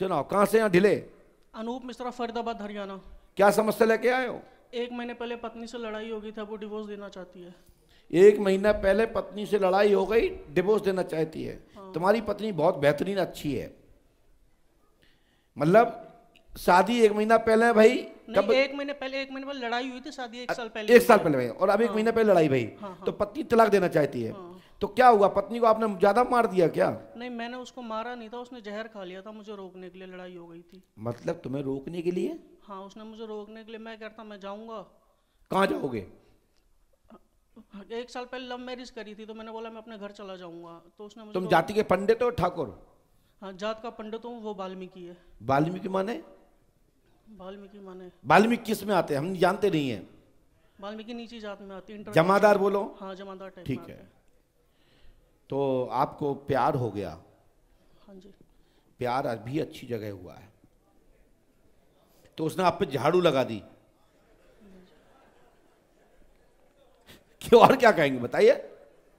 चुनाव कहाँ से यहाँ ढिले अनूप मिश्रा फरीदाबाद हरियाणा क्या समस्या लेके आए हो एक महीने पहले पत्नी से लड़ाई हो गई थी वो डिवोर्स देना चाहती है एक महीना पहले पत्नी से लड़ाई हो गई डिवोर्स देना चाहती है हाँ। तुम्हारी पत्नी बहुत बेहतरीन अच्छी है मतलब शादी एक महीना पहले है भाई कब एक महीने पहले एक महीने पहले लड़ाई हुई थी शादी एक साल पहले एक साल पहले भाई और अब एक हाँ। महीने पहले लड़ाई भाई हाँ, हाँ। तो पत्नी तलाक देना चाहती है तो क्या हुआ पत्नी को आपने ज्यादा मार दिया क्या नहीं मैंने उसको मारा नहीं था उसने जहर खा लिया था मुझे रोकने के लिए लड़ाई हो गई थी मतलब तुम्हें रोकने के लिए हाँ उसने मुझे रोकने के लिए मैं कहता मैं जाऊंगा कहाँ जाओगे एक साल पहले लव मैरिज करी थी तो मैंने बोला मैं अपने घर चला जाऊंगा तो उसने मुझे तुम जाति के पंडित हो ठाकुर हाँ जात का पंडित हूँ वो वाल्मीकि है वाल्मीकि माने वाल्मीकि माने वाल्मीकि किस में आते हैं हम जानते नहीं है वाल्मीकि नीचे जात में आती है जमादार बोलो हाँ जमादार ठीक है तो आपको प्यार हो गया हाँ जी प्यार अभी अच्छी जगह हुआ है तो उसने आप पे झाड़ू लगा दी क्यों और क्या कहेंगे बताइए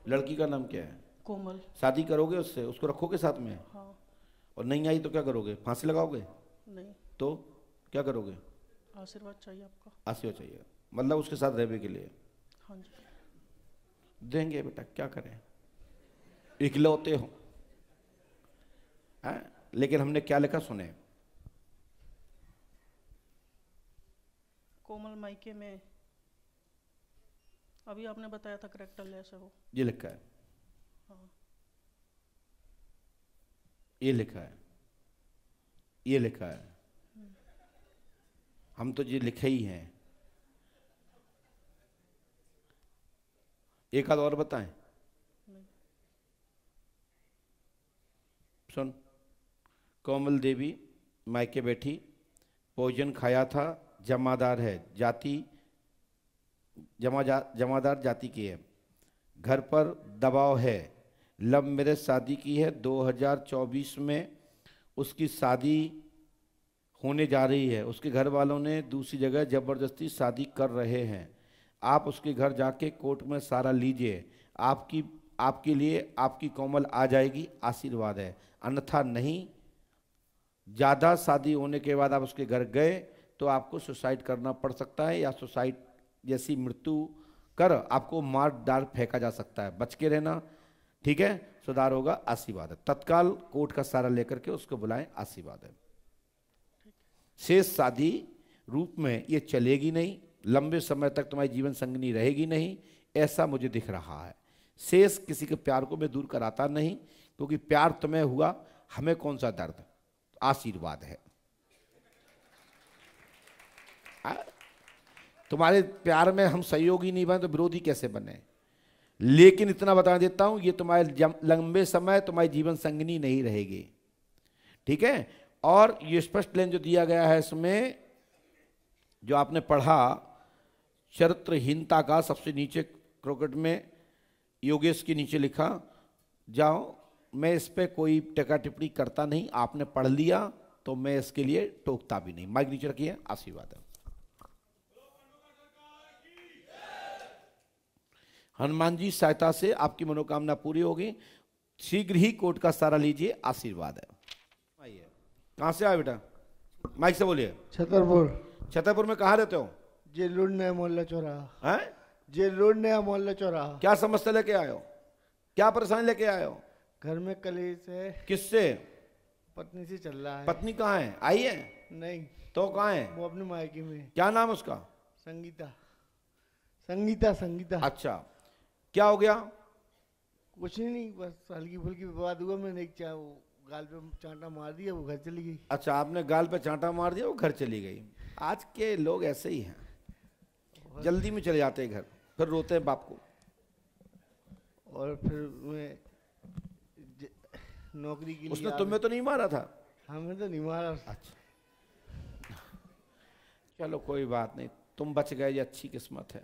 लड़की का नाम क्या है कोमल शादी करोगे उससे उसको रखोगे साथ में हाँ। और नहीं आई तो क्या करोगे फांसी लगाओगे नहीं तो क्या करोगे आशीर्वाद चाहिए आपका आशीर्वाद चाहिए मतलब उसके साथ रहने के लिए हाँ जी देंगे बेटा क्या करें इकलौते हो हाँ? लेकिन हमने क्या लिखा सुने कोमल माइके में अभी आपने बताया था करेक्टर लेस हो ये लिखा है हाँ। ये लिखा है ये लिखा है हम तो ये लिखे ही हैं एक आध और बताएं सुन कोमल देवी मायके बैठी भोजन खाया था जमादार है जाति जमा जा, जमादार जाति की है घर पर दबाव है लव मेरे शादी की है 2024 में उसकी शादी होने जा रही है उसके घर वालों ने दूसरी जगह ज़बरदस्ती शादी कर रहे हैं आप उसके घर जाके कोर्ट में सारा लीजिए आपकी आपके लिए आपकी कोमल आ जाएगी आशीर्वाद है अन्यथा नहीं ज़्यादा शादी होने के बाद आप उसके घर गए तो आपको सुसाइड करना पड़ सकता है या सुसाइड जैसी मृत्यु कर आपको मार डाल फेंका जा सकता है बच के रहना ठीक है सुधार होगा आशीर्वाद है तत्काल कोर्ट का सारा लेकर के उसको बुलाएं आशीर्वाद है शेष शादी रूप में ये चलेगी नहीं लंबे समय तक तुम्हारी जीवन संगनी रहेगी नहीं ऐसा मुझे दिख रहा है शेष किसी के प्यार को मैं दूर कराता नहीं क्योंकि प्यार तुम्हें हुआ हमें कौन सा दर्द आशीर्वाद है आ? तुम्हारे प्यार में हम सहयोगी नहीं बने तो विरोधी कैसे बने लेकिन इतना बता देता हूं ये तुम्हारे लंबे समय तुम्हारी जीवन संगनी नहीं रहेगी ठीक है और ये स्पष्ट लेन जो दिया गया है इसमें जो आपने पढ़ा चरित्रहीनता का सबसे नीचे क्रोकेट में योगेश के नीचे लिखा जाओ मैं इस पर कोई टका टिप्पणी करता नहीं आपने पढ़ लिया तो मैं इसके लिए टोकता भी नहीं माइक नीचे रखिए आशीर्वाद है हनुमान जी सहायता से आपकी मनोकामना पूरी होगी शीघ्र ही कोर्ट का सारा लीजिए आशीर्वाद है आइए कहाँ से आए बेटा माइक से बोलिए छतरपुर छतरपुर में कहा रहते हो जी लुंड मोहल्ला चौराहा है जे रोड नया मोहल्ला चौराहा क्या समस्या लेके आयो क्या परेशानी लेके आयो घर में कलेश है किससे पत्नी से चल रहा है पत्नी कहाँ है आई है नहीं तो कहाँ है वो अपने मायके में क्या नाम उसका संगीता संगीता संगीता अच्छा क्या हो गया कुछ नहीं, बस हल्की फुल्की विवाद हुआ मैंने एक चाह गाल पे चांटा मार दिया वो घर चली गई अच्छा आपने गाल पे चांटा मार दिया वो घर चली गई आज के लोग ऐसे ही हैं जल्दी में चले जाते हैं घर फिर रोते हैं बाप को और फिर मैं नौकरी की उसने तुम्हें तो नहीं मारा था हमें तो नहीं मारा अच्छा चलो कोई बात नहीं तुम बच गए ये अच्छी किस्मत है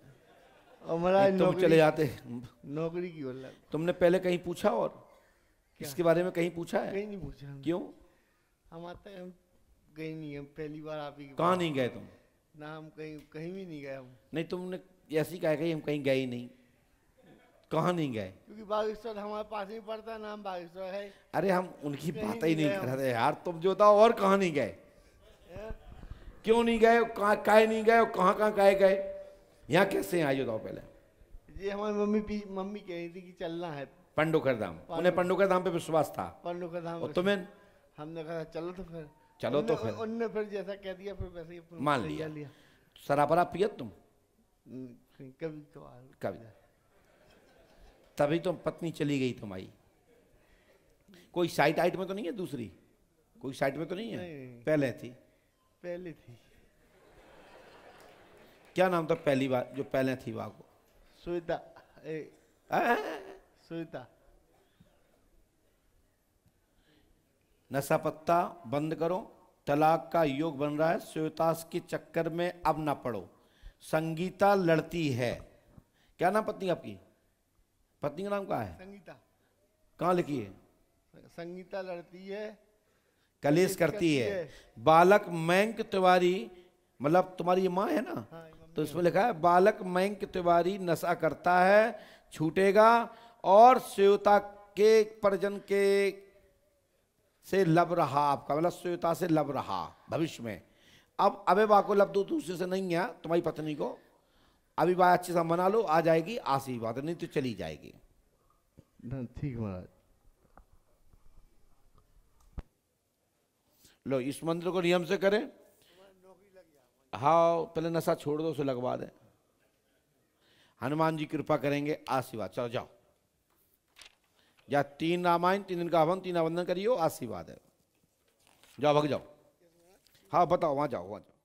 और महाराज तुम चले जाते नौकरी की बोला तुमने पहले कहीं पूछा और इसके बारे में कहीं पूछा है कहीं नहीं पूछा क्यों हम आते हैं गए नहीं हम पहली बार आप ही कहाँ नहीं गए तुम ना हम कहीं कहीं भी नहीं गए हम नहीं तुमने ऐसी कह गई हम कहीं गए नहीं कहाँ नहीं गए क्योंकि बागेश्वर हमारे पास ही पड़ता नाम बागेश्वर है अरे हम उनकी बात ही नहीं कर रहे यार तुम जो था और कहाँ नहीं गए क्यों नहीं गए कहाँ कहे नहीं गए कहाँ कहाँ काहे गए यहाँ कैसे आए बताओ पहले जी हमारी मम्मी मम्मी कह रही थी कि चलना है पंडोकर धाम उन्हें पंडोकर धाम पे विश्वास था पंडोकर धाम और तुम्हें हमने कहा चलो तो फिर चलो तो फिर उनने फिर जैसा कह दिया फिर वैसे ही मान लिया, लिया। सरापरा पिया तुम कभी तो कभी तभी तो पत्नी चली गई तुम्हारी कोई साइट आइट में तो नहीं है दूसरी कोई साइट में तो नहीं है नहीं। पहले थी पहले थी क्या नाम था पहली बार जो पहले थी वहां को सुविता सुविता नशा पत्ता बंद करो तलाक का योग बन रहा है श्वेता के चक्कर में अब ना पड़ो संगीता लड़ती है क्या नाम पत्नी आपकी पत्नी का नाम कहा है संगीता कहा लिखी है संगीता लड़ती है कलेश करती है।, है बालक मैंक तिवारी मतलब तुम्हारी ये माँ है ना हाँ, तो इसमें लिखा है बालक मैंक तिवारी नशा करता है छूटेगा और श्वेता के परिजन के से लब रहा आपका मतलब श्वेता से लब रहा भविष्य में अब अविवाह को दो तो दूसरे से नहीं है तुम्हारी पत्नी को अभी अविवाह अच्छे से मना लो आ जाएगी आशीर्वाद नहीं तो चली जाएगी ठीक महाराज लो इस मंत्र को नियम से करें हाँ पहले नशा छोड़ दो उसे लगवा दे हनुमान जी कृपा करेंगे आशीर्वाद चलो जाओ या तीन रामायण तीन दिन का हवन तीन अवंदन करियो आशीर्वाद है जाओ भग जाओ 还不到我家户家。